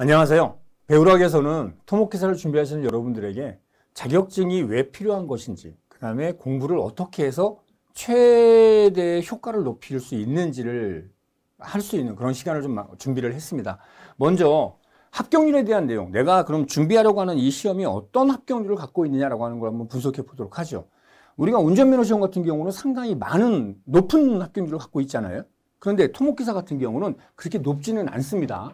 안녕하세요. 배우락에서는 토목기사를 준비하시는 여러분들에게 자격증이 왜 필요한 것인지 그 다음에 공부를 어떻게 해서 최대의 효과를 높일 수 있는지를 할 수 있는 그런 시간을 좀 준비를 했습니다. 먼저 합격률에 대한 내용 내가 그럼 준비하려고 하는 이 시험이 어떤 합격률을 갖고 있느냐라고 하는 걸 한번 분석해 보도록 하죠. 우리가 운전면허 시험 같은 경우는 상당히 많은 높은 합격률을 갖고 있잖아요. 그런데 토목기사 같은 경우는 그렇게 높지는 않습니다.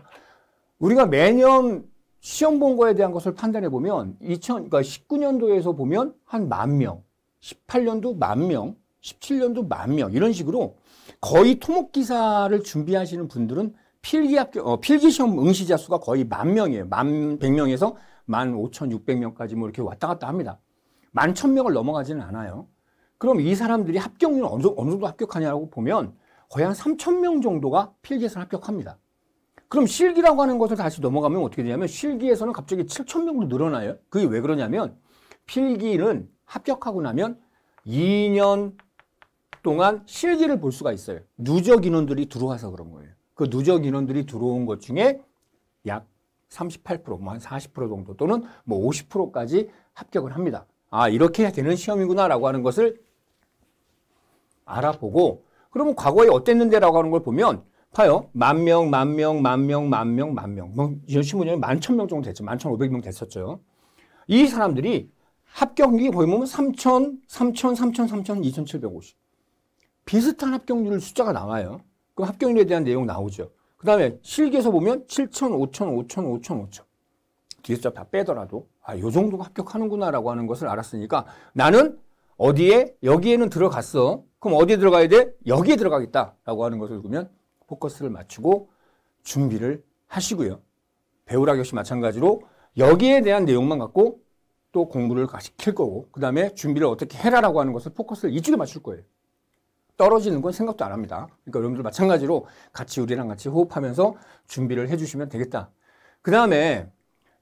우리가 매년 시험 본 거에 대한 것을 판단해 보면 2000, 그러니까 19년도에서 보면 한 만 명, 18년도 만 명, 17년도 만 명, 이런 식으로 거의 토목기사를 준비하시는 분들은 필기합 어, 필기시험 응시자 수가 거의 만 명이에요. 만 100명에서 만 5,600명까지 뭐 이렇게 왔다 갔다 합니다. 만 1,000명을 넘어가지는 않아요. 그럼 이 사람들이 합격률 어느, 어느 정도 합격하냐고 보면 거의 한 3,000명 정도가 필기에서 합격합니다. 그럼 실기라고 하는 것을 다시 넘어가면 어떻게 되냐면 실기에서는 갑자기 7천 명으로 늘어나요. 그게 왜 그러냐면 필기는 합격하고 나면 2년 동안 실기를 볼 수가 있어요. 누적 인원들이 들어와서 그런 거예요. 그 누적 인원들이 들어온 것 중에 약 38%, 뭐 한 40% 정도 또는 뭐 50%까지 합격을 합니다. 아, 이렇게 해야 되는 시험이구나라고 하는 것을 알아보고 그러면 과거에 어땠는데라고 하는 걸 보면 봐요. 만 명, 만 명, 만 명, 만 명, 만 명. 뭐, 2015년에 만천 명 정도 됐죠. 만 천 오백 명 됐었죠. 이 사람들이 합격률이 거의 보면 삼천, 삼천, 삼천, 삼천, 이천칠백오십. 비슷한 합격률 숫자가 나와요. 그럼 합격률에 대한 내용 나오죠. 그 다음에 실기에서 보면 칠천, 오천, 오천, 오천, 오천. 뒤에서 다 빼더라도 아, 요 정도가 합격하는구나라고 하는 것을 알았으니까 나는 어디에 여기에는 들어갔어. 그럼 어디에 들어가야 돼? 여기에 들어가겠다라고 하는 것을 그러면 포커스를 맞추고 준비를 하시고요. 배우라 역시 마찬가지로 여기에 대한 내용만 갖고 또 공부를 시킬 거고 그 다음에 준비를 어떻게 해라라고 하는 것을 포커스를 이쪽에 맞출 거예요. 떨어지는 건 생각도 안 합니다. 그러니까 여러분들 마찬가지로 같이 우리랑 같이 호흡하면서 준비를 해주시면 되겠다. 그 다음에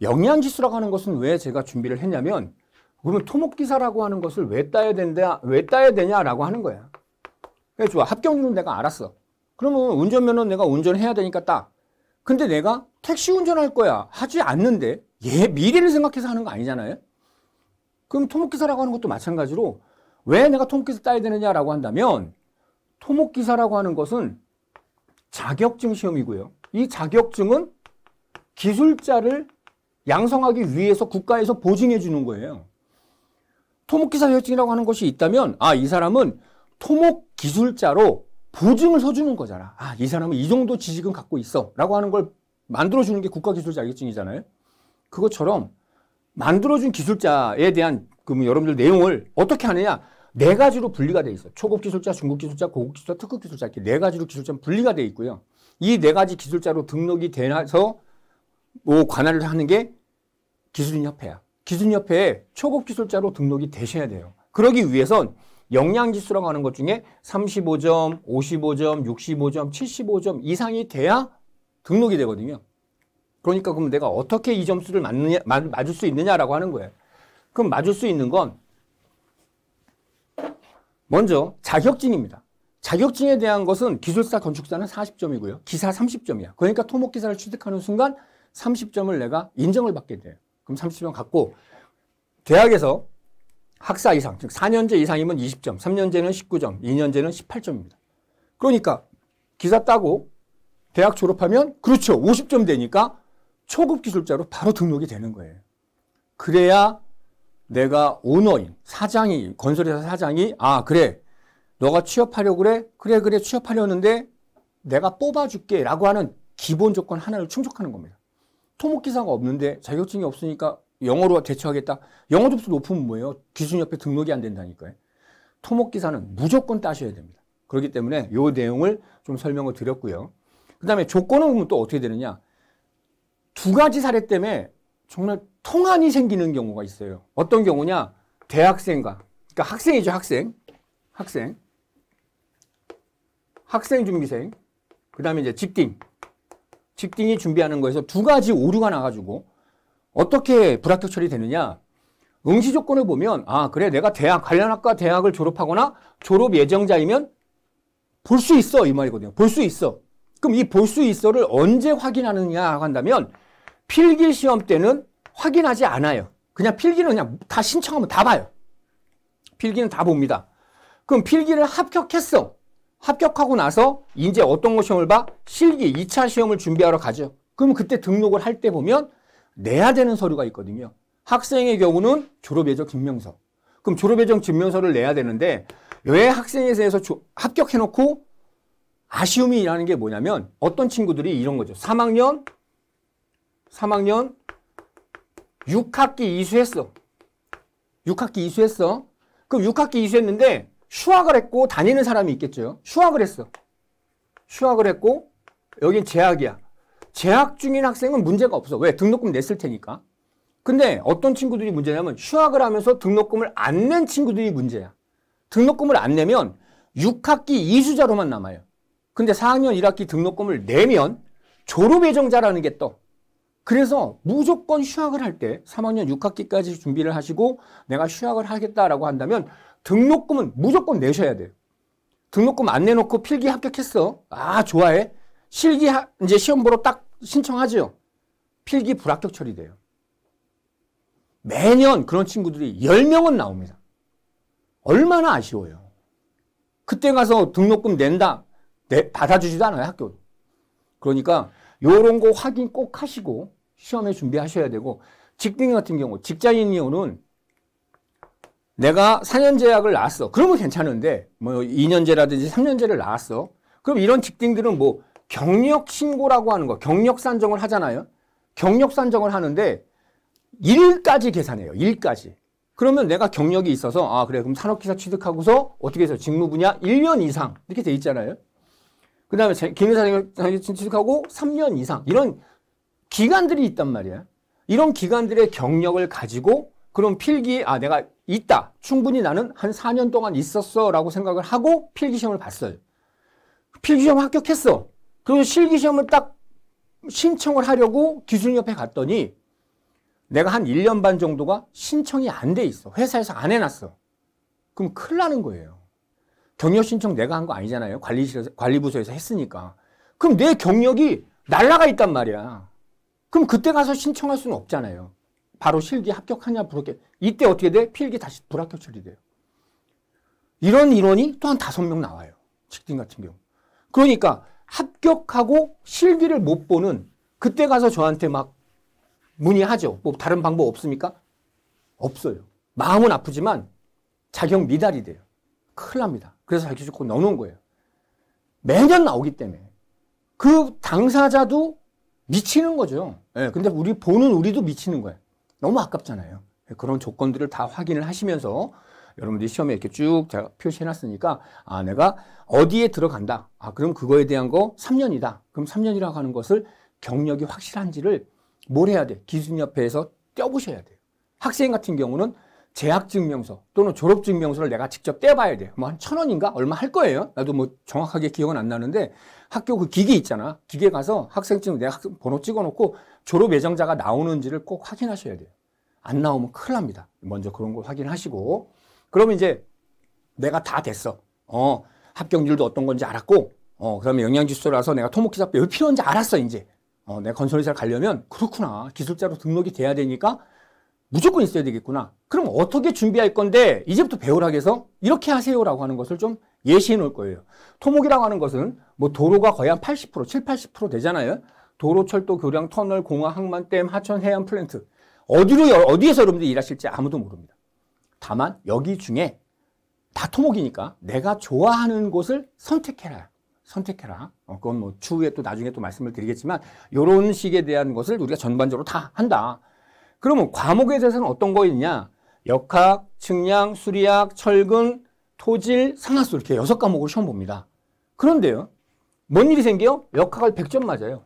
영양지수라고 하는 것은 왜 제가 준비를 했냐면 그러면 토목기사라고 하는 것을 왜 따야 된다, 왜 따야 되냐라고 하는 거야. 그래, 좋아. 합격률은 내가 알았어. 그러면 운전면허 내가 운전해야 되니까 딱. 근데 내가 택시 운전할 거야. 하지 않는데 얘 미래를 생각해서 하는 거 아니잖아요. 그럼 토목기사라고 하는 것도 마찬가지로 왜 내가 토목기사 따야 되느냐라고 한다면 토목기사라고 하는 것은 자격증 시험이고요. 이 자격증은 기술자를 양성하기 위해서 국가에서 보증해 주는 거예요. 토목기사 자격증이라고 하는 것이 있다면 아 이 사람은 토목기술자로 보증을 서주는 거잖아. 아, 이 사람은 이 정도 지식은 갖고 있어. 라고 하는 걸 만들어주는 게 국가기술자 자격증이잖아요. 그것처럼 만들어준 기술자에 대한 그 뭐 여러분들 내용을 어떻게 하느냐. 네 가지로 분리가 돼 있어요. 초급 기술자, 중급 기술자, 고급 기술자, 특급 기술자 이렇게 네 가지로 기술자 분리가 돼 있고요. 이 네 가지 기술자로 등록이 되나서 뭐 관할을 하는 게 기술인협회야. 기술인협회에 초급 기술자로 등록이 되셔야 돼요. 그러기 위해선 영양지수라고 하는 것 중에 35점, 55점, 65점, 75점 이상이 돼야 등록이 되거든요. 그러니까 그럼 내가 어떻게 이 점수를 맞느냐, 맞, 맞을 수 있느냐라고 하는 거예요. 그럼 맞을 수 있는 건 먼저 자격증입니다. 자격증에 대한 것은 기술사, 건축사는 40점이고요. 기사 30점이야. 그러니까 토목기사를 취득하는 순간 30점을 내가 인정을 받게 돼요. 그럼 30점 갖고 대학에서 학사 이상, 즉 4년제 이상이면 20점, 3년제는 19점, 2년제는 18점입니다. 그러니까 기사 따고 대학 졸업하면 그렇죠. 50점 되니까 초급 기술자로 바로 등록이 되는 거예요. 그래야 내가 오너인 사장이 건설회사 사장이 아 그래 너가 취업하려고 그래 그래 그래 취업하려는데 내가 뽑아줄게 라고 하는 기본 조건 하나를 충족하는 겁니다. 토목기사가 없는데 자격증이 없으니까 영어로 대처하겠다. 영어 접수 높으면 뭐예요? 기준 옆에 등록이 안 된다니까요. 토목 기사는 무조건 따셔야 됩니다. 그렇기 때문에 요 내용을 좀 설명을 드렸고요. 그다음에 조건을 보면 또 어떻게 되느냐? 두 가지 사례 때문에 정말 통안이 생기는 경우가 있어요. 어떤 경우냐? 대학생과 그러니까 학생이죠, 학생. 학생. 학생 준비생. 그다음에 이제 직딩. 직딩이 준비하는 거에서 두 가지 오류가 나가지고 어떻게 불합격 처리되느냐? 응시 조건을 보면 아 그래 내가 대학 관련 학과 대학을 졸업하거나 졸업 예정자이면 볼 수 있어 이 말이거든요. 볼 수 있어. 그럼 이 볼 수 있어를 언제 확인하느냐 한다면 필기 시험 때는 확인하지 않아요. 그냥 필기는 그냥 다 신청하면 다 봐요. 필기는 다 봅니다. 그럼 필기를 합격했어. 합격하고 나서 이제 어떤 거 시험을 봐? 실기 2차 시험을 준비하러 가죠. 그럼 그때 등록을 할 때 보면 내야 되는 서류가 있거든요. 학생의 경우는 졸업예정 증명서. 그럼 졸업예정 증명서를 내야 되는데 왜 학생에 대해서 합격해놓고 아쉬움이라는 게 뭐냐면 어떤 친구들이 이런 거죠. 3학년, 3학년 6학기 이수했어. 6학기 이수했어. 그럼 6학기 이수했는데 휴학을 했고 다니는 사람이 있겠죠. 휴학을 했어. 휴학을 했고 여긴 재학이야. 재학 중인 학생은 문제가 없어. 왜? 등록금 냈을 테니까. 근데 어떤 친구들이 문제냐면 휴학을 하면서 등록금을 안 낸 친구들이 문제야. 등록금을 안 내면 6학기 이수자로만 남아요. 근데 4학년 1학기 등록금을 내면 졸업 예정자라는 게 떠. 그래서 무조건 휴학을 할 때 3학년 6학기까지 준비를 하시고 내가 휴학을 하겠다라고 한다면 등록금은 무조건 내셔야 돼요. 등록금 안 내놓고 필기 합격했어. 아, 좋아해. 실기 이제 시험 보러 딱 신청하죠. 필기 불합격 처리돼요. 매년 그런 친구들이 10명은 나옵니다. 얼마나 아쉬워요. 그때 가서 등록금 낸다. 내, 받아주지도 않아요, 학교. 도 그러니까 요런 거 확인 꼭 하시고 시험에 준비하셔야 되고 직딩 같은 경우 직장인 경우는 내가 4년 제약을 나왔어. 그러면 괜찮은데 뭐 2년 제라든지 3년 제를 나왔어. 그럼 이런 직딩들은 뭐 경력 신고라고 하는 거, 경력 산정을 하잖아요. 경력 산정을 하는데 일까지 계산해요. 일까지. 그러면 내가 경력이 있어서 아 그래 그럼 산업기사 취득하고서 어떻게 해서 직무 분야 1년 이상 이렇게 돼 있잖아요. 그 다음에 개미사장에 취득하고 3년 이상 이런 기간들이 있단 말이야. 이런 기간들의 경력을 가지고 그런 필기 아 내가 있다 충분히 나는 한 4년 동안 있었어 라고 생각을 하고 필기시험을 봤어요. 필기시험 합격했어. 그 실기시험을 딱 신청을 하려고 기준협에 갔더니 내가 한 1년 반 정도가 신청이 안 돼 있어. 회사에서 안 해놨어. 그럼 큰일 나는 거예요. 경력 신청 내가 한 거 아니잖아요. 관리실에서, 관리부서에서 했으니까. 그럼 내 경력이 날라가 있단 말이야. 그럼 그때 가서 신청할 수는 없잖아요. 바로 실기 합격하냐 부르게. 이때 어떻게 돼? 필기 다시 불합격 처리돼요. 이런 인원이 또 한 다섯 명 나와요. 직딩 같은 경우. 그러니까 합격하고 실기를 못 보는 그때 가서 저한테 막 문의하죠. 뭐 다른 방법 없습니까? 없어요. 마음은 아프지만 자격 미달이 돼요. 큰일 납니다. 그래서 자격 조건 넣어놓은 거예요. 매년 나오기 때문에. 그 당사자도 미치는 거죠. 예, 근데 우리 보는 우리도 미치는 거예요. 너무 아깝잖아요. 예, 그런 조건들을 다 확인을 하시면서 여러분들이 시험에 이렇게 쭉 제가 표시해놨으니까 아 내가 어디에 들어간다. 아 그럼 그거에 대한 거 3년이다. 그럼 3년이라고 하는 것을 경력이 확실한지를 뭘 해야 돼? 기준협회에서 떼보셔야 돼요. 학생 같은 경우는 재학증명서 또는 졸업증명서를 내가 직접 떼봐야 돼요. 뭐한 천 원인가 얼마 할 거예요. 나도 뭐 정확하게 기억은 안 나는데 학교 그 기계 있잖아. 기계 가서 학생증 내 학생 번호 찍어놓고 졸업 예정자가 나오는지를 꼭 확인하셔야 돼요. 안 나오면 큰일 납니다. 먼저 그런 거 확인하시고 그러면 이제 내가 다 됐어. 어, 합격률도 어떤 건지 알았고, 어, 그 다음에 영양지수라서 내가 토목기사표 왜 필요한지 알았어, 이제. 어, 내가 건설회사를 가려면 그렇구나. 기술자로 등록이 돼야 되니까 무조건 있어야 되겠구나. 그럼 어떻게 준비할 건데 이제부터 배우라 해서 이렇게 하세요라고 하는 것을 좀 예시해 놓을 거예요. 토목이라고 하는 것은 뭐 도로가 거의 한 80%, 7, 80% 되잖아요. 도로, 철도, 교량, 터널, 공항, 항만, 댐, 하천, 해안, 플랜트. 어디로, 어디에서 여러분들이 일하실지 아무도 모릅니다. 다만 여기 중에 다 토목이니까 내가 좋아하는 곳을 선택해라. 선택해라. 어, 그건 뭐 추후에 또 나중에 또 말씀을 드리겠지만 이런 식에 대한 것을 우리가 전반적으로 다 한다. 그러면 과목에 대해서는 어떤 거 있냐? 역학, 측량, 수리학, 철근, 토질, 상하수 이렇게 여섯 과목을 시험 봅니다. 그런데요. 뭔 일이 생겨요? 역학을 100점 맞아요.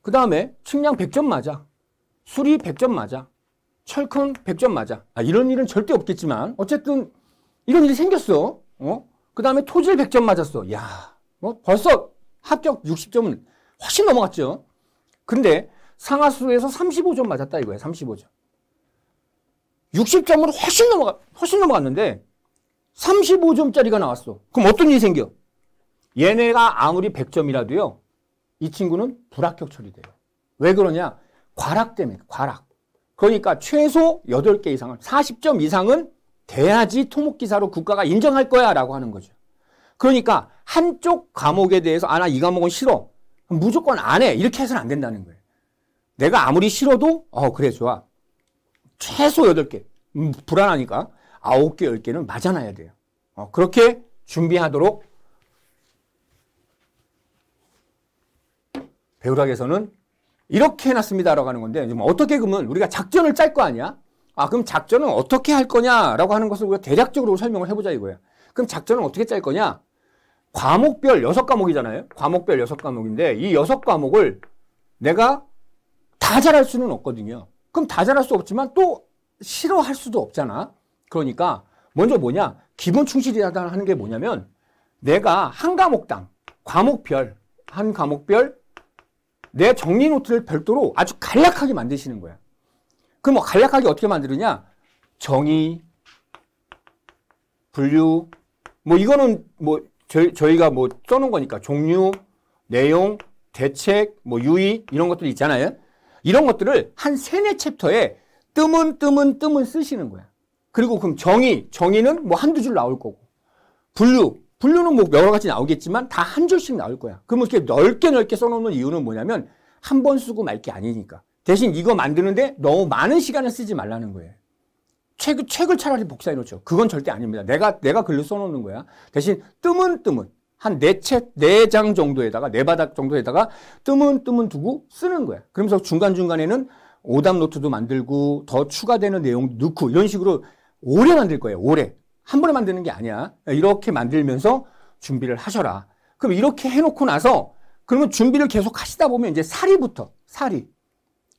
그 다음에 측량 100점 맞아. 수리 100점 맞아. 철컹 100점 맞아. 아, 이런 일은 절대 없겠지만 어쨌든 이런 일이 생겼어. 어? 그 다음에 토질 100점 맞았어. 야, 뭐 벌써 합격 60점은 훨씬 넘어갔죠. 근데 상하수에서 35점 맞았다 이거야. 35점. 60점으로 훨씬 넘어가 훨씬 넘어갔는데 35점짜리가 나왔어. 그럼 어떤 일이 생겨? 얘네가 아무리 100점이라도요. 이 친구는 불합격 처리돼요. 왜 그러냐? 과락 때문에. 과락. 그러니까 최소 8개 이상은 40점 이상은 돼야지 토목기사로 국가가 인정할 거야 라고 하는 거죠. 그러니까 한쪽 과목에 대해서 아 나 이 과목은 싫어. 무조건 안 해. 이렇게 해서는 안 된다는 거예요. 내가 아무리 싫어도 어 그래 좋아. 최소 8개. 음, 불안하니까 9개, 10개는 맞아놔야 돼요. 어, 그렇게 준비하도록 배우락에서는 이렇게 해놨습니다라고 하는 건데 어떻게 그러면 우리가 작전을 짤 거 아니야? 아 그럼 작전은 어떻게 할 거냐라고 하는 것을 우리가 대략적으로 설명을 해보자 이거예요. 그럼 작전은 어떻게 짤 거냐? 과목별 여섯 과목이잖아요. 과목별 여섯 과목인데 이 여섯 과목을 내가 다 잘할 수는 없거든요. 그럼 다 잘할 수 없지만 또 싫어할 수도 없잖아. 그러니까 먼저 뭐냐? 기본 충실이라는 게 뭐냐면 내가 한 과목당 과목별 한 과목별 내 정리 노트를 별도로 아주 간략하게 만드시는 거야. 그럼 뭐 간략하게 어떻게 만드느냐? 정의, 분류, 뭐 이거는 뭐 저희, 저희가 뭐 써놓은 거니까 종류, 내용, 대책, 뭐 유의 이런 것들 이 있잖아요. 이런 것들을 한 세네 챕터에 뜸은 뜸은 뜸은 쓰시는 거야. 그리고 그럼 정의, 정의는 뭐 한두 줄 나올 거고 분류, 분류는 뭐 여러 가지 나오겠지만 다 한 줄씩 나올 거야. 그러면 이렇게 넓게 넓게 써놓는 이유는 뭐냐면 한 번 쓰고 말 게 아니니까. 대신 이거 만드는데 너무 많은 시간을 쓰지 말라는 거예요. 책, 책을 차라리 복사해 놓죠. 그건 절대 아닙니다. 내가, 내가 글로 써놓는 거야. 대신 뜸은뜸은 한 네 책, 네 장 정도에다가, 네 바닥 정도에다가 뜸은뜸은 두고 쓰는 거야. 그러면서 중간중간에는 오답 노트도 만들고 더 추가되는 내용 넣고 이런 식으로 오래 만들 거예요. 오래. 한 번에 만드는 게 아니야. 이렇게 만들면서 준비를 하셔라. 그럼 이렇게 해놓고 나서 그러면 준비를 계속 하시다 보면 이제 살이부터 살이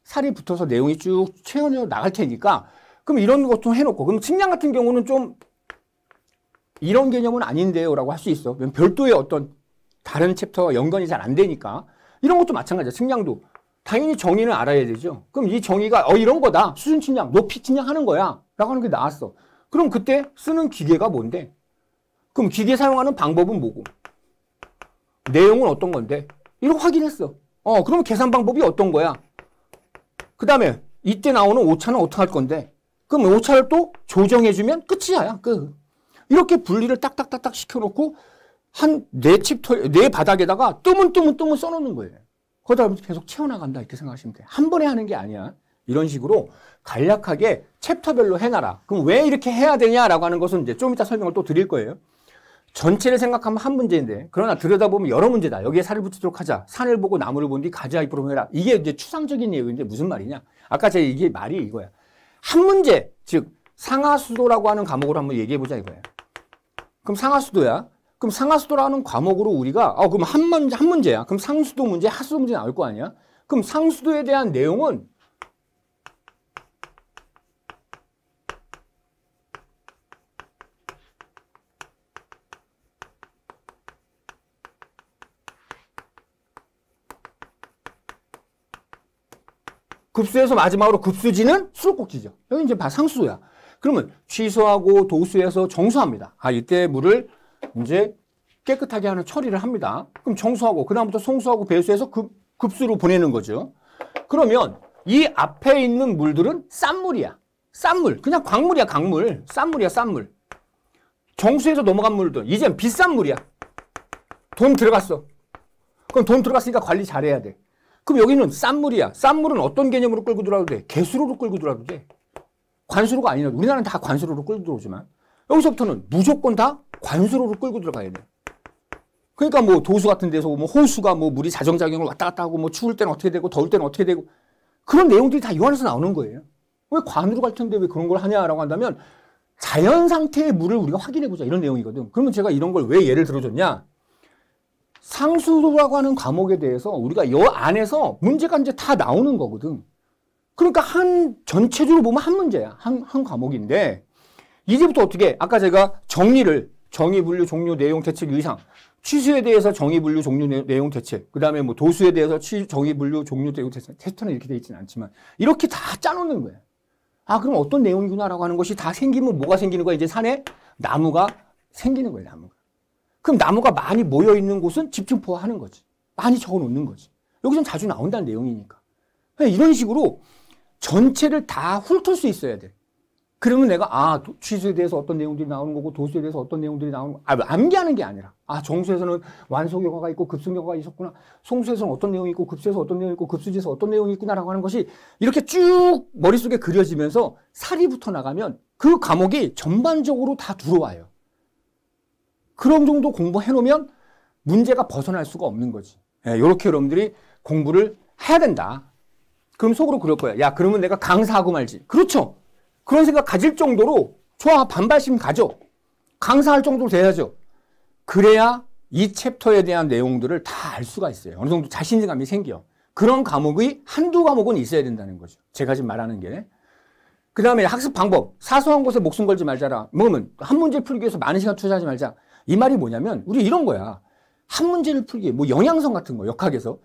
살이 붙어서 내용이 쭉 채워져 나갈 테니까 그럼 이런 것 좀 해놓고 그럼 측량 같은 경우는 좀 이런 개념은 아닌데요 라고 할 수 있어 별도의 어떤 다른 챕터와 연관이 잘 안 되니까 이런 것도 마찬가지야 측량도 당연히 정의는 알아야 되죠 그럼 이 정의가 어 이런 거다 수준 측량 높이 측량하는 거야 라고 하는 게 나왔어 그럼 그때 쓰는 기계가 뭔데? 그럼 기계 사용하는 방법은 뭐고? 내용은 어떤 건데? 이거 확인했어. 어, 그럼 계산 방법이 어떤 거야? 그 다음에 이때 나오는 오차는 어떻게 할 건데? 그럼 오차를 또 조정해주면 끝이야. 그 이렇게 분리를 딱딱딱딱 시켜놓고 한네 칩털, 네 바닥에다가 뜨문뜨문뜨문 써놓는 거예요. 거기다 계속 채워나간다 이렇게 생각하시면 돼요. 한 번에 하는 게 아니야. 이런 식으로 간략하게 챕터별로 해놔라. 그럼 왜 이렇게 해야 되냐라고 하는 것은 이제 좀 이따 설명을 또 드릴 거예요. 전체를 생각하면 한 문제인데 그러나 들여다보면 여러 문제다. 여기에 살을 붙이도록 하자. 산을 보고 나무를 본 뒤 가지 입으로 해라. 이게 이제 추상적인 내용인데 무슨 말이냐. 아까 제가 이게 말이 이거야. 한 문제 즉 상하수도라고 하는 과목으로 한번 얘기해보자 이거야. 그럼 상하수도야. 그럼 상하수도라는 과목으로 우리가 아 그럼 한 문제 한 문제야. 그럼 상수도 문제, 하수도 문제 나올 거 아니야. 그럼 상수도에 대한 내용은 급수에서 마지막으로 급수지는 수로꼭지죠 여기 이제 봐 상수야. 그러면 취소하고 도수에서 정수합니다. 아 이때 물을 이제 깨끗하게 하는 처리를 합니다. 그럼 정수하고 그다음부터 송수하고 배수해서 급, 급수로 보내는 거죠. 그러면 이 앞에 있는 물들은 쌈물이야쌈물 그냥 광물이야 강물. 쌈물이야쌈물 정수에서 넘어간 물들. 이젠 비싼 물이야. 돈 들어갔어. 그럼 돈 들어갔으니까 관리 잘해야 돼. 그럼 여기는 쌈 물이야. 쌈 물은 어떤 개념으로 끌고 들어와도 돼? 개수로로 끌고 들어와도 돼. 관수로가 아니라 우리나라는 다 관수로로 끌고 들어오지만 여기서부터는 무조건 다 관수로로 끌고 들어가야 돼. 그러니까 뭐 도수 같은 데서 뭐 호수가 뭐 물이 자정작용을 왔다 갔다 하고 뭐 추울 때는 어떻게 되고 더울 때는 어떻게 되고 그런 내용들이 다 요한에서 나오는 거예요. 왜 관으로 갈 텐데 왜 그런 걸 하냐라고 한다면 자연 상태의 물을 우리가 확인해 보자 이런 내용이거든. 그러면 제가 이런 걸 왜 예를 들어줬냐? 상수라고 하는 과목에 대해서 우리가 여 안에서 문제가 이제 다 나오는 거거든. 그러니까 한 전체적으로 보면 한 문제야. 한, 한 과목인데 이제부터 어떻게 아까 제가 정리를 정의 분류 종류 내용 대책 유의상 취수에 대해서 정의 분류 종류 내용 대책 그다음에 뭐 도수에 대해서 취, 정의 분류 종류 내용 대책 테스트는 이렇게 돼 있지는 않지만 이렇게 다 짜놓는 거야아 그럼 어떤 내용이구나라고 하는 것이 다 생기면 뭐가 생기는 거야 이제 산에 나무가 생기는 거예요 나무가. 그럼 나무가 많이 모여 있는 곳은 집중 포화하는 거지. 많이 적어 놓는 거지. 여기서 자주 나온다는 내용이니까. 이런 식으로 전체를 다 훑을 수 있어야 돼. 그러면 내가 아 취소에 대해서 어떤 내용들이 나오는 거고 도수에 대해서 어떤 내용들이 나오는 거 아, 뭐 암기하는 게 아니라 아 정수에서는 완소경화가 있고 급수경화가 있었구나 송수에서는 어떤 내용이 있고 급수에서 어떤 내용이 있고 급수지에서 어떤 내용이 있구나라고 하는 것이 이렇게 쭉 머릿속에 그려지면서 살이 붙어 나가면 그 과목이 전반적으로 다 들어와요 그런 정도 공부해놓으면 문제가 벗어날 수가 없는 거지. 이렇게 예, 여러분들이 공부를 해야 된다. 그럼 속으로 그럴 거야. 야, 그러면 내가 강사하고 말지. 그렇죠. 그런 생각 가질 정도로 좋아, 반발심 가져. 강사할 정도로 돼야죠. 그래야 이 챕터에 대한 내용들을 다 알 수가 있어요. 어느 정도 자신감이 생겨. 그런 과목이 한두 과목은 있어야 된다는 거죠. 제가 지금 말하는 게. 그 다음에 학습 방법. 사소한 것에 목숨 걸지 말자라. 뭐면 한 문제 풀기 위해서 많은 시간 투자하지 말자. 이 말이 뭐냐면 우리 이런 거야. 한 문제를 풀기, 뭐영양성 같은 거, 역학에서.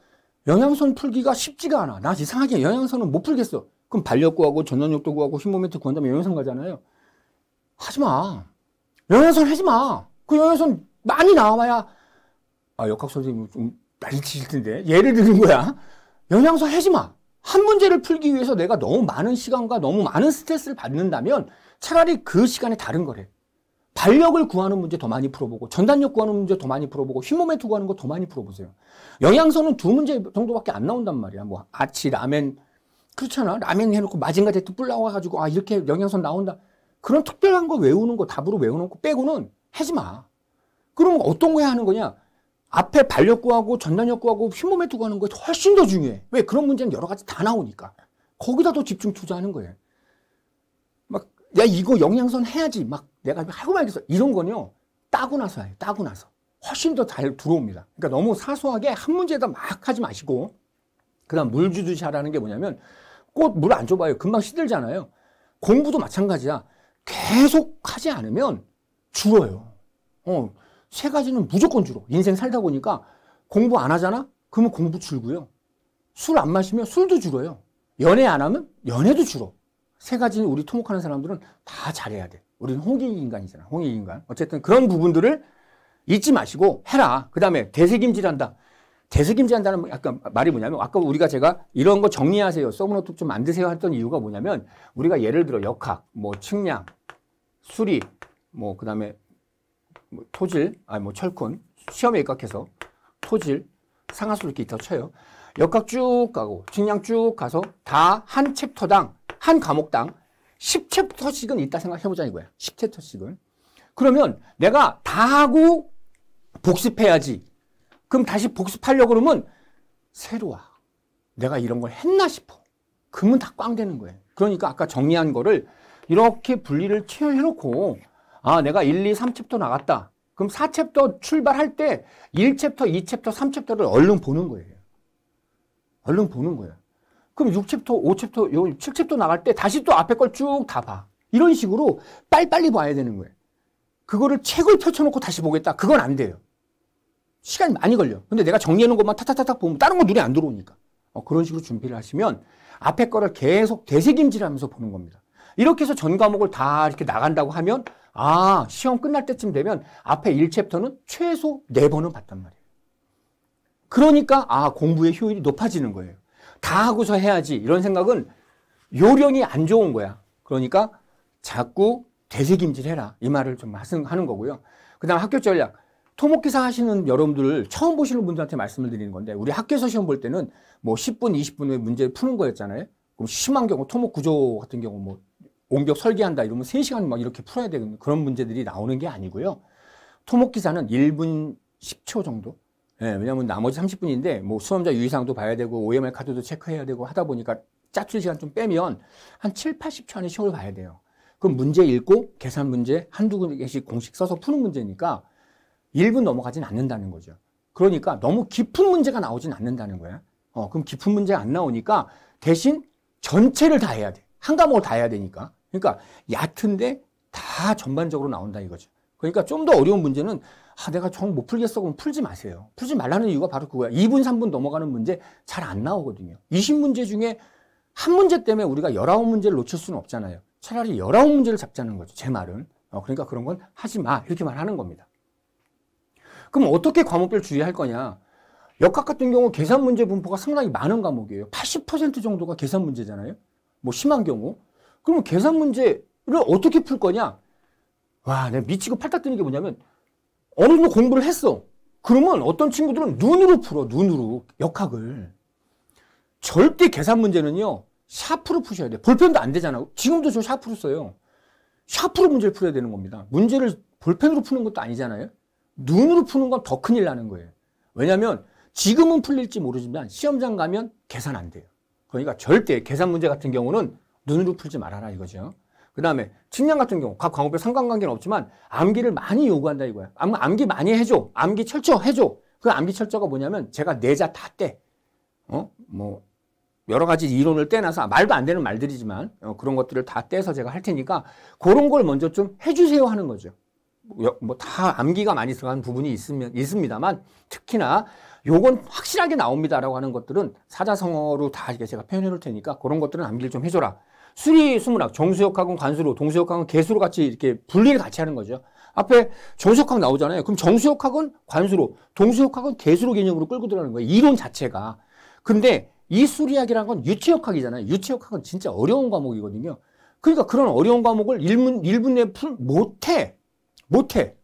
영양선 풀기가 쉽지가 않아. 나 이상하게 영양선은 못 풀겠어. 그럼 반력구하고 전원력도 구하고 힘모멘트 구한 다음에 영양선 가잖아요. 하지 마. 영양선 하지 마. 그 영양선 많이 나와야 아 역학 선생님 좀 난리치실 텐데 예를 드는 거야. 영양선 하지 마. 한 문제를 풀기 위해서 내가 너무 많은 시간과 너무 많은 스트레스를 받는다면 차라리 그 시간에 다른 거래. 발력을 구하는 문제 더 많이 풀어보고 전단력 구하는 문제 더 많이 풀어보고 휘모멘트 구하는 거 더 많이 풀어보세요. 영양소는 두 문제 정도밖에 안 나온단 말이야. 뭐 아치 라멘 그렇잖아. 라멘 해놓고 마징가 데트 뿔 나와가지고 아 이렇게 영양소 나온다. 그런 특별한 거 외우는 거 답으로 외우는 거 빼고는 하지 마. 그러 어떤 거 해야 하는 거냐? 앞에 발력 구하고 전단력 구하고 휘모멘트 구하는 거 훨씬 더 중요해. 왜 그런 문제는 여러 가지 다 나오니까 거기다 더 집중 투자하는 거예요. 막 야 이거 영양선 해야지 막 내가 하고 말겠어. 이런 거는요. 따고 나서야 해요. 따고 나서. 훨씬 더 잘 들어옵니다. 그러니까 너무 사소하게 한 문제에다 막 하지 마시고 그다음 물 주듯이 하라는 게 뭐냐면 꽃 물 안 줘봐요. 금방 시들잖아요. 공부도 마찬가지야. 계속 하지 않으면 줄어요. 어, 세 가지는 무조건 줄어. 인생 살다 보니까 공부 안 하잖아? 그러면 공부 줄고요. 술 안 마시면 술도 줄어요. 연애 안 하면 연애도 줄어. 세 가지는 우리 토목하는 사람들은 다 잘해야 돼. 우리는 홍익 인간이잖아. 홍익 인간. 어쨌든 그런 부분들을 잊지 마시고 해라. 그 다음에 대세김질한다. 대세김질한다는 약간 말이 뭐냐면 아까 우리가 제가 이런 거 정리하세요. 서브노트 좀 만드세요 했던 이유가 뭐냐면 우리가 예를 들어 역학, 뭐 측량, 수리, 뭐 그다음에 뭐 토질, 아니 뭐 철권 시험에 입각해서 토질, 상하수 이렇게 있 쳐요. 역학 쭉 가고 측량 쭉 가서 다 한 챕터당 한 과목당 10챕터씩은 있다 생각해보자 이거야. 10챕터씩은. 그러면 내가 다 하고 복습해야지. 그럼 다시 복습하려고 그러면 새로 와. 내가 이런 걸 했나 싶어. 그러면 다 꽝 되는 거예요. 그러니까 아까 정리한 거를 이렇게 분리를 체결해놓고 아 내가 1, 2, 3챕터 나갔다. 그럼 4챕터 출발할 때 1챕터, 2챕터, 3챕터를 얼른 보는 거예요. 얼른 보는 거예요. 그럼 6챕터, 5챕터, 7챕터 나갈 때 다시 또 앞에 걸 쭉 다 봐. 이런 식으로 빨리빨리 봐야 되는 거예요. 그거를 책을 펼쳐놓고 다시 보겠다. 그건 안 돼요. 시간이 많이 걸려. 근데 내가 정리해놓은 것만 타타타타 보면 다른 건 눈에 안 들어오니까. 어, 그런 식으로 준비를 하시면 앞에 거를 계속 되새김질 하면서 보는 겁니다. 이렇게 해서 전 과목을 다 이렇게 나간다고 하면 아, 시험 끝날 때쯤 되면 앞에 1챕터는 최소 4번은 봤단 말이에요. 그러니까 아, 공부의 효율이 높아지는 거예요. 다 하고서 해야지 이런 생각은 요령이 안 좋은 거야. 그러니까 자꾸 되새김질해라 이 말을 좀 하는 거고요. 그 다음 학교 전략. 토목기사 하시는 여러분들 처음 보시는 분들한테 말씀을 드리는 건데 우리 학교에서 시험 볼 때는 뭐 10분, 20분 후에 문제 푸는 거였잖아요. 그럼 심한 경우 토목 구조 같은 경우 뭐 옹벽 설계한다 이러면 3시간 막 이렇게 풀어야 되는 그런 문제들이 나오는 게 아니고요. 토목기사는 1분 10초 정도 예, 왜냐면 나머지 30분인데 뭐 수험자 유의사항도 봐야 되고 OMR 카드도 체크해야 되고 하다 보니까 짜투리 시간 좀 빼면 한 7, 80초 안에 시험을 봐야 돼요. 그럼 문제 읽고 계산 문제 한두 개씩 공식 써서 푸는 문제니까 1분 넘어가진 않는다는 거죠. 그러니까 너무 깊은 문제가 나오진 않는다는 거야. 어, 그럼 깊은 문제안 나오니까 대신 전체를 다 해야 돼. 한 과목을 다 해야 되니까. 그러니까 얕은데 다 전반적으로 나온다 이거죠. 그러니까 좀 더 어려운 문제는 아, 내가 정 못 풀겠어. 그럼 풀지 마세요. 풀지 말라는 이유가 바로 그거야. 2분, 3분 넘어가는 문제 잘 안 나오거든요. 20문제 중에 한 문제 때문에 우리가 19문제를 놓칠 수는 없잖아요. 차라리 19문제를 잡자는 거죠. 제 말은. 어, 그러니까 그런 건 하지 마. 이렇게 말하는 겁니다. 그럼 어떻게 과목별 주의할 거냐? 역학 같은 경우 계산 문제 분포가 상당히 많은 과목이에요. 80% 정도가 계산 문제잖아요. 뭐 심한 경우. 그러면 계산 문제를 어떻게 풀 거냐? 와, 내가 미치고 팔딱 뜨는 게 뭐냐면 어느 정도 공부를 했어. 그러면 어떤 친구들은 눈으로 풀어, 눈으로. 역학을. 절대 계산 문제는요, 샤프로 푸셔야 돼. 볼펜도 안 되잖아. 지금도 저 샤프로 써요. 샤프로 문제를 풀어야 되는 겁니다. 문제를 볼펜으로 푸는 것도 아니잖아요. 눈으로 푸는 건 더 큰일 나는 거예요. 왜냐면 지금은 풀릴지 모르지만 시험장 가면 계산 안 돼요. 그러니까 절대 계산 문제 같은 경우는 눈으로 풀지 말아라 이거죠. 그 다음에 측량 같은 경우 각 광우별 상관관계는 없지만 암기를 많이 요구한다 이거야. 암, 암기 많이 해줘. 암기 철저 해줘. 그 암기 철저가 뭐냐면 제가 내자 다 떼. 어? 뭐 여러 가지 이론을 떼놔서 말도 안 되는 말들이지만 어, 그런 것들을 다 떼서 제가 할 테니까 그런 걸 먼저 좀 해주세요 하는 거죠. 뭐 다 암기가 많이 들어간 부분이 있으면 있습니다만 특히나 요건 확실하게 나옵니다라고 하는 것들은 사자성어로 다 이렇게 제가 표현해 놓을 테니까 그런 것들은 암기를 좀 해줘라. 수리 수문학 정수역학은 관수로 동수역학은 개수로 같이 이렇게 분리를 같이 하는 거죠. 앞에 정수역학 나오잖아요. 그럼 정수역학은 관수로 동수역학은 개수로 개념으로 끌고 들어가는 거예요. 이론 자체가. 근데 이 수리학이란 건 유체역학이잖아요. 유체역학은 진짜 어려운 과목이거든요. 그러니까 그런 어려운 과목을 1분, 1분 내에 풀 못해. 못해.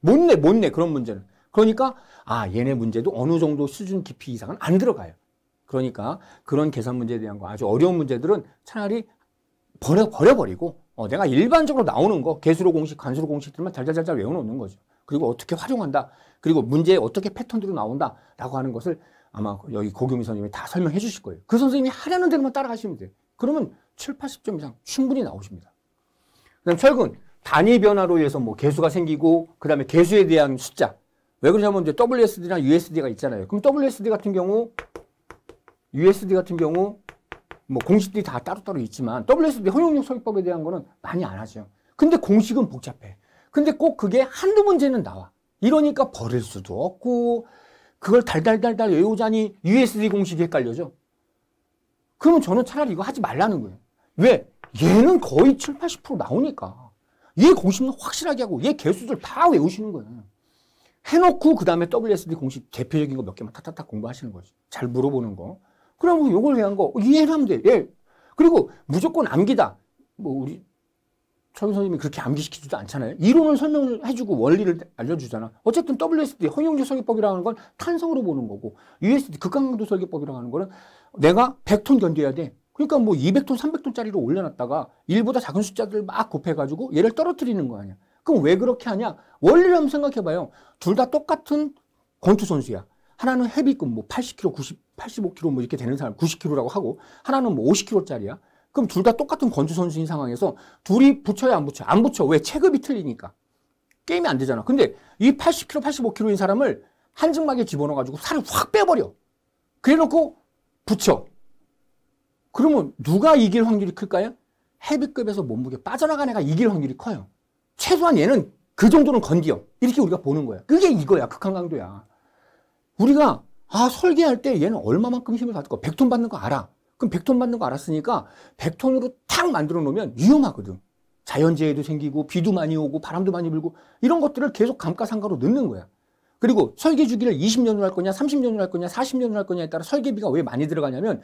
못내, 못내 그런 문제는. 그러니까 아 얘네 문제도 어느 정도 수준 깊이 이상은 안 들어가요. 그러니까 그런 계산 문제에 대한 거 아주 어려운 문제들은 차라리 버려 버려버리고 어, 내가 일반적으로 나오는 거 개수로 공식, 간수로 공식들만 잘잘잘잘 외워놓는 거죠. 그리고 어떻게 활용한다. 그리고 문제에 어떻게 패턴들로 나온다라고 하는 것을 아마 여기 고교미 선생님이 다 설명해 주실 거예요. 그 선생님이 하려는 대로만 따라가시면 돼요. 그러면 7, 80점 이상 충분히 나오십니다. 그다음 철근 단위 변화로 인해서 뭐 개수가 생기고 그다음에 개수에 대한 숫자 왜 그러냐면 이제 WSD나 USD가 있잖아요. 그럼 WSD 같은 경우, USD 같은 경우, 뭐 공식들이 다 따로따로 있지만 WSD 허용용설비법에 대한 거는 많이 안 하죠. 근데 공식은 복잡해. 근데 꼭 그게 한두 문제는 나와. 이러니까 버릴 수도 없고 그걸 달달달달 외우자니 USD 공식이 헷갈려져. 그러면 저는 차라리 이거 하지 말라는 거예요. 왜? 얘는 거의 7, 80% 나오니까. 얘 공식은 확실하게 하고 얘 개수들 다 외우시는 거예요. 해놓고 그 다음에 WSD 공식 대표적인 거 몇 개만 타타타 공부하시는 거지. 잘 물어보는 거. 그럼 뭐 요걸 대한 거 이해하면 를 돼. 예. 그리고 무조건 암기다. 뭐 우리 최우 선생님이 그렇게 암기시키지도 않잖아요. 이론을 설명을 해주고 원리를 알려주잖아. 어쨌든 WSD 허용제 설계법이라고 하건 는 탄성으로 보는 거고 USD 극강도 설계법이라고 하는 거는 내가 100톤 견뎌야 돼. 그러니까 뭐 200톤, 300톤짜리로 올려놨다가 1보다 작은 숫자들 막 곱해가지고 얘를 떨어뜨리는 거 아니야. 그럼 왜 그렇게 하냐? 원리를 한번 생각해봐요. 둘 다 똑같은 권투 선수야. 하나는 헤비급 뭐 80kg, 90, 85kg 뭐 이렇게 되는 사람 90kg라고 하고 하나는 뭐 50kg짜리야. 그럼 둘 다 똑같은 권투 선수인 상황에서 둘이 붙여야 안 붙여? 안 붙여. 왜? 체급이 틀리니까. 게임이 안 되잖아. 근데 이 80kg, 85kg인 사람을 한증막에 집어넣어가지고 살을 확 빼버려. 그래놓고 붙여. 그러면 누가 이길 확률이 클까요? 헤비급에서 몸무게 빠져나간 애가 이길 확률이 커요. 최소한 얘는 그 정도는 건디요 이렇게 우리가 보는 거야. 그게 이거야. 극한 강도야. 우리가 아 설계할 때 얘는 얼마만큼 힘을 받을 거 100톤 받는 거 알아. 그럼 100톤 받는 거 알았으니까 100톤으로 탁 만들어 놓으면 위험하거든. 자연재해도 생기고 비도 많이 오고 바람도 많이 불고 이런 것들을 계속 감가상각으로 넣는 거야. 그리고 설계 주기를 20년으로 할 거냐 30년으로 할 거냐 40년으로 할 거냐에 따라 설계비가 왜 많이 들어가냐면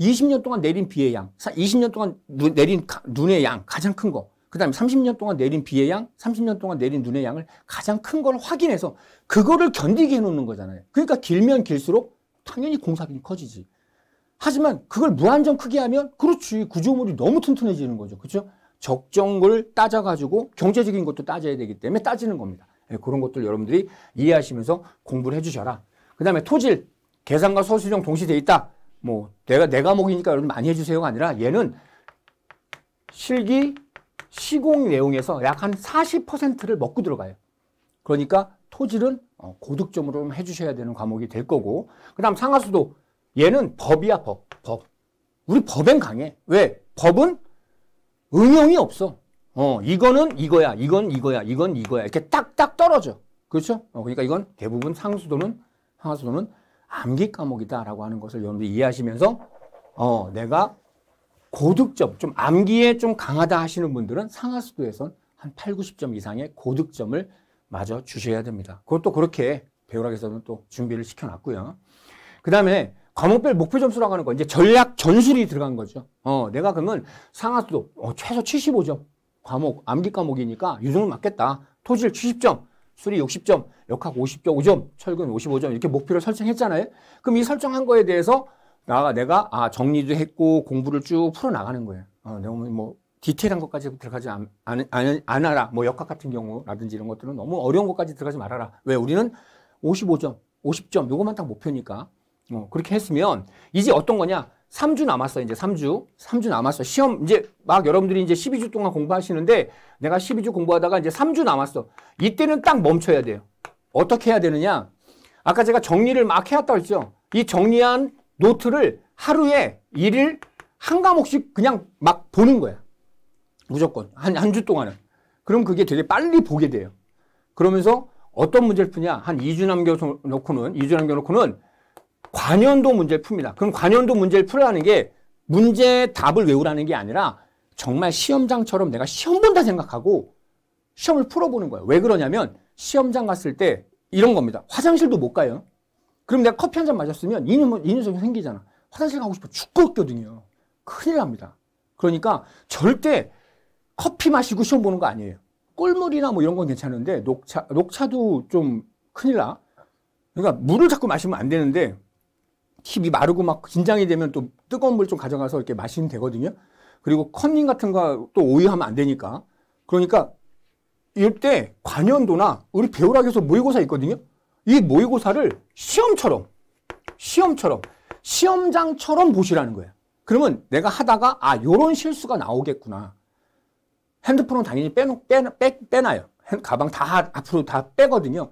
20년 동안 내린 비의 양, 20년 동안 누, 내린 가, 눈의 양 가장 큰 거. 그 다음에 30년 동안 내린 비의 양, 30년 동안 내린 눈의 양을 가장 큰 걸 확인해서 그거를 견디게 해놓는 거잖아요. 그러니까 길면 길수록 당연히 공사기는 커지지. 하지만 그걸 무한정 크게 하면 그렇지 구조물이 너무 튼튼해지는 거죠. 그렇죠? 적정을 따져가지고 경제적인 것도 따져야 되기 때문에 따지는 겁니다. 네, 그런 것들 여러분들이 이해하시면서 공부를 해주셔라. 그 다음에 토질, 계산과 서술형 동시 돼 있다. 뭐 내가 내가목이니까 여러분 많이 해주세요가 아니라 얘는 실기, 시공 내용에서 약 한 40%를 먹고 들어가요. 그러니까 토질은 어, 고득점으로 해주셔야 되는 과목이 될 거고 그 다음 상하수도 얘는 법이야 법. 법. 우리 법엔 강해. 왜? 법은 응용이 없어. 어, 이거는 이거야, 이건 이거야, 이건 이거야. 이렇게 딱딱 떨어져. 그렇죠? 어, 그러니까 이건 대부분 상수도는, 상하수도는 암기 과목이다라고 하는 것을 여러분들이 이해하시면서, 어, 내가 고득점, 좀 암기에 좀 강하다 하시는 분들은 상하수도에선 한 8, 90점 이상의 고득점을 마저 주셔야 됩니다. 그것도 그렇게 배우락에서는 또 준비를 시켜놨고요. 그 다음에 과목별 목표 점수라고 하는 거 이제 전략 전술이 들어간 거죠. 어, 내가 그러면 상하수도 어, 최소 75점 과목 암기 과목이니까 유등을 맞겠다. 토질 70점, 수리 60점, 역학 50점, 5점, 철근 55점 이렇게 목표를 설정했잖아요. 그럼 이 설정한 거에 대해서 나 내가 아 정리도 했고 공부를 쭉 풀어 나가는 거예요. 어, 내가 뭐 디테일한 것까지 들어가지 안, 안, 라뭐 역학 같은 경우라든지 이런 것들은 너무 어려운 것까지 들어가지 말아라. 왜 우리는 55점, 50점 요것만 딱 목표니까 어, 그렇게 했으면 이제 어떤 거냐? 3주 남았어. 이제 3주. 3주 남았어. 시험 이제 막 여러분들이 이제 12주 동안 공부하시는데 내가 12주 공부하다가 이제 3주 남았어. 이때는 딱 멈춰야 돼요. 어떻게 해야 되느냐? 아까 제가 정리를 막 해왔다 했죠. 이 정리한 노트를 하루에 일일 한 과목씩 그냥 막 보는 거야. 무조건. 한, 한 주 동안은. 그럼 그게 되게 빨리 보게 돼요. 그러면서 어떤 문제를 푸냐. 한 2주 남겨놓고는, 2주 남겨놓고는 관연도 문제를 풉니다. 그럼 관연도 문제를 풀라는 게 문제 답을 외우라는 게 아니라 정말 시험장처럼 내가 시험 본다 생각하고 시험을 풀어보는 거예요. 왜 그러냐면 시험장 갔을 때 이런 겁니다. 화장실도 못 가요. 그럼 내가 커피 한 잔 마셨으면 이눈, 이이 생기잖아. 화장실 가고 싶어 죽겠거든요. 큰일 납니다. 그러니까 절대 커피 마시고 시험 보는 거 아니에요. 꿀물이나 뭐 이런 건 괜찮은데 녹차, 녹차도 좀 큰일 나. 그러니까 물을 자꾸 마시면 안 되는데 힙이 마르고 막 긴장이 되면 또 뜨거운 물 좀 가져가서 이렇게 마시면 되거든요. 그리고 컵링 같은 거 또 오해하면 안 되니까. 그러니까 이때 관연도나 우리 배우락에서 모의고사 있거든요. 이 모의고사를 시험처럼 시험처럼 시험장처럼 보시라는 거예요. 그러면 내가 하다가 아 요런 실수가 나오겠구나. 핸드폰은 당연히 빼놓, 빼, 빼, 빼놔요. 가방 다 앞으로 다 빼거든요.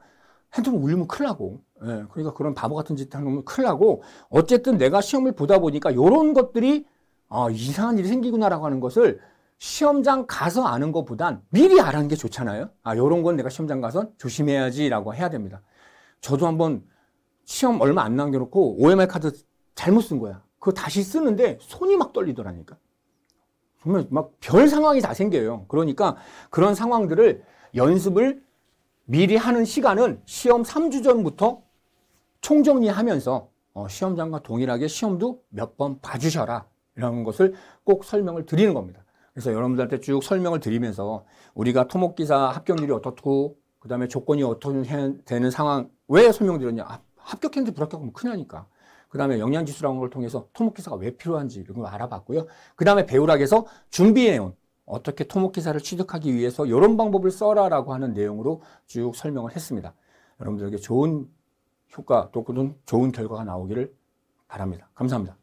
핸드폰 울리면 큰일 나고 예, 그러니까 그런 바보 같은 짓 하는 거면 큰일 나고 어쨌든 내가 시험을 보다 보니까 요런 것들이 아, 이상한 일이 생기구나라고 하는 것을 시험장 가서 아는 것보단 미리 알아는 게 좋잖아요. 아, 요런 건 내가 시험장 가서 조심해야지라고 해야 됩니다. 저도 한번 시험 얼마 안 남겨놓고 OMR 카드 잘못 쓴 거야. 그거 다시 쓰는데 손이 막 떨리더라니까. 정말 막 별 상황이 다 생겨요. 그러니까 그런 상황들을 연습을 미리 하는 시간은 시험 3주 전부터 총정리하면서 어, 시험장과 동일하게 시험도 몇 번 봐주셔라. 이런 것을 꼭 설명을 드리는 겁니다. 그래서 여러분들한테 쭉 설명을 드리면서 우리가 토목기사 합격률이 어떻고 그 다음에 조건이 어떻게 되는 상황 왜 설명드렸냐? 아, 합격했는데 불합격하면 뭐 큰일 나니까. 그 다음에 영양지수라는 걸 통해서 토목기사가 왜 필요한지 이런 걸 알아봤고요. 그 다음에 배우락에서 준비해온 어떻게 토목기사를 취득하기 위해서 이런 방법을 써라라고 하는 내용으로 쭉 설명을 했습니다. 여러분들에게 좋은 효과 또는 좋은 결과가 나오기를 바랍니다. 감사합니다.